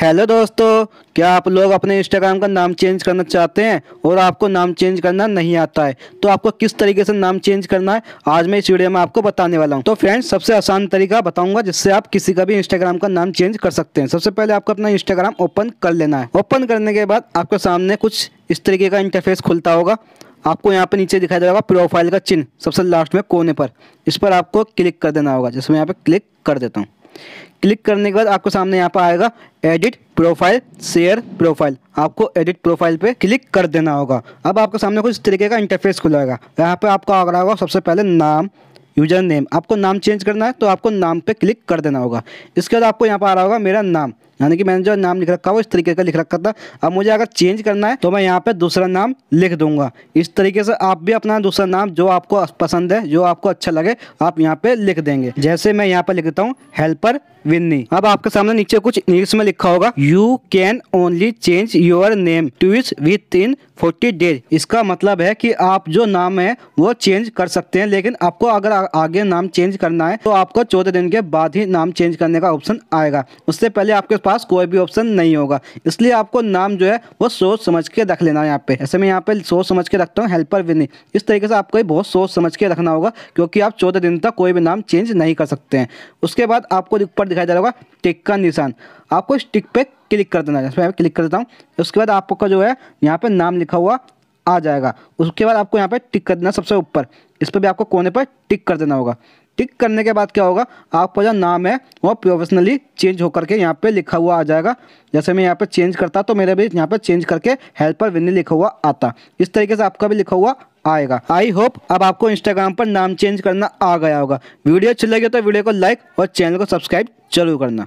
hello दोस्तों क्या आप लोग अपने इंस्टाग्राम का नाम चेंज करना चाहते हैं और आपको नाम चेंज करना नहीं आता है तो आपको किस तरीके से नाम चेंज करना है आज मैं इस वीडियो में आपको बताने वाला हूं तो फ्रेंड्स सबसे आसान तरीका बताऊंगा जिससे आप किसी का भी इंस्टाग्राम का नाम चेंज कर सकते हैं सबसे पहले आपको अपना इंस्टाग्राम ओपन कर लेना है ओपन करने के बाद आपके सामने कुछ इस तरीके का इंटरफेस खुलता होगा आपको यहाँ पर नीचे दिखाई देगा प्रोफाइल का चिन्ह सबसे लास्ट में कोने पर इस पर आपको क्लिक कर देना होगा जैसे मैं यहाँ पर क्लिक कर देता हूँ क्लिक करने के बाद आपको सामने यहाँ पर आएगा एडिट प्रोफाइल शेयर प्रोफाइल आपको एडिट प्रोफाइल पे क्लिक कर देना होगा अब आपके सामने कुछ तरीके का इंटरफेस खुलाएगा यहाँ पे आपको आ रहा होगा सबसे पहले नाम यूजर नेम आपको नाम चेंज करना है तो आपको नाम पे क्लिक कर देना होगा इसके बाद आपको यहाँ पर आ रहा होगा मेरा नाम यानी कि मैंने जो नाम लिख रखा वो इस तरीके का लिख रखा था अब मुझे अगर चेंज करना है तो मैं यहाँ पे दूसरा नाम लिख दूंगा इस तरीके से आप भी अपना दूसरा नाम जो आपको पसंद है जो आपको अच्छा लगे आप यहाँ पे लिख देंगे जैसे मैं यहाँ पे लिख देता हूँ हेल्पर विन्नी अब आपके सामने नीचे कुछ इंग्लिश में लिखा होगा you can only change your name twice within forty days इसका मतलब है कि आप जो नाम है वो चेंज कर सकते हैं लेकिन आपको अगर आगे नाम चेंज करना है तो आपको चौदह दिन के बाद ही नाम चेंज करने का ऑप्शन आएगा उससे पहले आपके पास कोई भी ऑप्शन नहीं होगा इसलिए आपको नाम जो है वो सोच समझ के रख लेना है यहाँ पे ऐसे मैं यहाँ पे सोच समझ के रखता हूँ हेल्पर भी नहीं इस तरीके से आपको बहुत सोच समझ के रखना होगा क्योंकि आप चौदह दिन तक कोई भी नाम चेंज नहीं कर सकते हैं उसके बाद आपको ऊपर दिखाई दे रहा होगा टिक का निशान आपको इस टिक पर क्लिक कर देना है क्लिक कर देता हूँ उसके बाद आपका जो है यहाँ पर नाम लिखा हुआ आ जाएगा उसके बाद आपको यहाँ पर टिक कर देना सबसे ऊपर इस पर भी आपको कोने पर टिक कर देना होगा टिक करने के बाद क्या होगा आपका जो नाम है वो प्रोफेशनली चेंज होकर के यहाँ पे लिखा हुआ आ जाएगा जैसे मैं यहाँ पे चेंज करता तो मेरे भी यहाँ पे चेंज करके हेल्पर विनी लिखा हुआ आता इस तरीके से आपका भी लिखा हुआ आएगा आई होप अब आपको इंस्टाग्राम पर नाम चेंज करना आ गया होगा वीडियो अच्छी लगी तो वीडियो को लाइक और चैनल को सब्सक्राइब जरूर करना